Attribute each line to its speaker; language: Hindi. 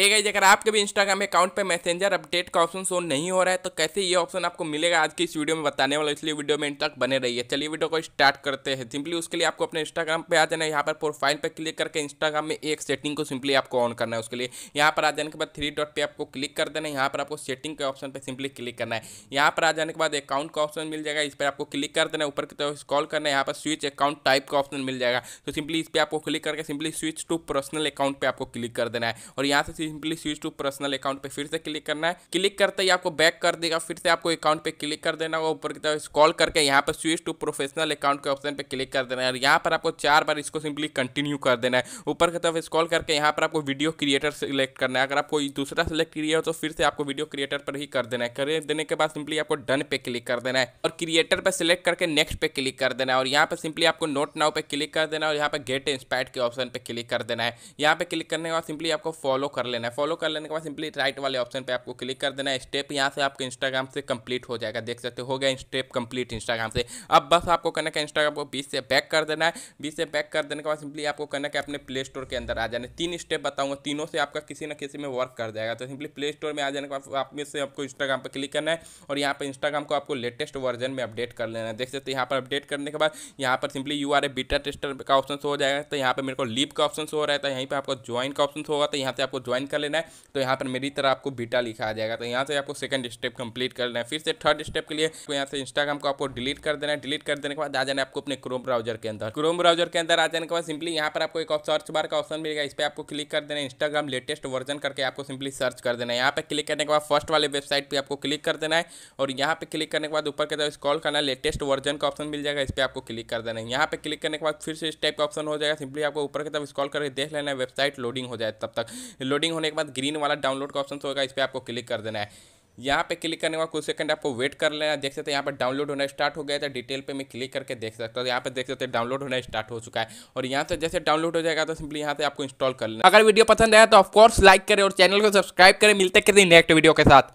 Speaker 1: ठीक है अगर आपके भी इंस्टाग्राम अकाउंट पे मैसेंजर अपडेट का ऑप्शन शो नहीं हो रहा है तो कैसे ये ऑप्शन आपको मिलेगा आज की इस वीडियो में बताने वाला इसलिए वीडियो में तक बने रहिए चलिए वीडियो को स्टार्ट करते हैं सिंपली उसके लिए आपको अपने इंस्टाग्राम पे आ जाना है यहाँ पर प्रोफाइल पर क्लिक करके इंस्टाग्राम में एक सेटिंग को सिंपली आपको ऑन करना है उसके लिए यहाँ पर आ जाने के बाद थ्री डॉट पे आपको क्लिक कर देना है यहाँ पर आपको सेटिंग के ऑप्शन पर सिंपली क्लिक करना है यहाँ पर आ जाने के बाद अकाउंट का ऑप्शन मिल जाएगा इस पर आपको क्लिक कर देना है ऊपर की तरफ स्कॉल करना है यहाँ पर स्विच अकाउंट टाइप का ऑप्शन मिल जाएगा तो सिंपली इस पर आपको क्लिक करके simply switch to personal account पर आपको क्लिक कर देना है और यहाँ से simply switch to personal account पे फिर से क्लिक करना है क्लिक करते ही आपको बैक कर देगा फिर से आपको अकाउंट पे क्लिक कर देना होगा ऊपर की तरफ स्कॉल करके यहाँ पर स्विच टू प्रोफेशनल अकाउंट के ऑप्शन पे क्लिक कर देना है और यहाँ पर आपको चार बार इसको सिंपली कंटिन्यू कर देना है ऊपर की तरफ स्कॉल करके यहाँ पर आपको वीडियो क्रिएटर सिलेक्ट करना है अगर आपको दूसरा सिलेक्ट किया हो तो फिर से आपको वीडियो क्रिएटर पर ही कर देना है कर देने के बाद सिंपली आपको डन पे क्लिक कर देना है और क्रिएटर पर सिलेक्ट करके नेक्स्ट पे क्लिक कर देना है और यहाँ पर सिंपली आपको नोट नाउ पे क्लिक कर देना है और यहाँ पर गेट इंस्पायर के ऑप्शन पे क्लिक कर देना है यहाँ पे क्लिक करने के बाद सिंपली आपको फॉलो कर लेना लेना है फॉलो कर लेने के बाद सिंपली राइट वाले ऑप्शन पे आपको क्लिक कर देना है स्टेप यहाँ से आपके इंस्टाग्राम से कंप्लीट हो जाएगा देख सकते हो गया स्टेप कंप्लीट इंस्टाग्राम से अब बस आपको करना है इंस्टाग्राम को बीस से बैक कर देना है बीस से बैक कर देने के बाद सिंपली आपको करना है अपने प्ले स्टोर के अंदर आ जाने तीन स्टेप बताऊँगा तीनों से आपका किसी न किसी में वर्क कर जाएगा तो सिंपली प्ले स्टोर में आ जाने के बाद आप में से आपको इंस्टाग्राम पर क्लिक करना है और यहाँ पर इंस्टाग्राम को आपको लेटेस्ट वर्जन में अपडेट कर लेना है देख सकते यहाँ पर अपडेट करने के बाद यहाँ पर simply you are a beta tester का ऑप्शन हो जाएगा तो यहाँ पर मेरे को लीप का ऑप्शन हो रहा है तो यहीं पर आपको ज्वाइन का ऑप्शन होगा तो यहाँ से आपको ज्वाइन ज्वाइन कर लेना है तो यहाँ पर मेरी तरह आपको बीटा लिखा आ जाएगा तो यहाँ से आपको सेकंड स्टेप कंप्लीट कर लेना है फिर से थर्ड स्टेप के लिए तो यहाँ से इंस्टाग्राम को आपको डिलीट कर देना है डिलीट कर देने के बाद आ जाना है आपको अपने क्रोम ब्राउजर के अंदर क्रोम ब्राउजर के अंदर आ जाने के बाद सिंपली यहाँ पर आपको एक सर्च बार का ऑप्शन मिलेगा इस पर आपको क्लिक कर देना है इंस्टाग्राम लेटेस्ट वर्जन करके आपको सिंपली सर्च कर देना है यहाँ पर क्लिक करने के बाद फर्स्ट वाले वेबसाइट पर आपको क्लिक कर देना है और यहाँ पर क्लिक करने के बाद ऊपर के तरफ स्कॉल करना लेटेस्ट वर्जन का ऑप्शन मिल जाएगा इस पर आपको क्लिक कर देना है यहाँ पर क्लिक करने के बाद फिर से इस टाइप का ऑप्शन हो जाएगा सिंपली आपको ऊपर की तरफ स्कॉल करके देख लेना है वेबसाइट लोडिंग हो जाए तब तक लोडिंग लोडिंग होने के बाद ग्रीन वाला डाउनलोड का ऑप्शन तो होगा इस पर आपको क्लिक कर देना है यहाँ पे क्लिक करने के बाद कुछ सेकंड आपको वेट कर लेना देख सकते हैं यहाँ पर डाउनलोड होना स्टार्ट हो गया था डिटेल तो पे मैं क्लिक करके देख सकता हूँ तो यहाँ पे देख सकते हैं डाउनलोड होना स्टार्ट हो चुका है और यहाँ से जैसे डाउनलोड हो जाएगा तो सिंपली यहाँ से आपको इंस्टॉल कर लेना अगर वीडियो पसंद आया तो ऑफकोर्स लाइक करें और चैनल को सब्सक्राइब करें मिलते किसी नेक्स्ट वीडियो के साथ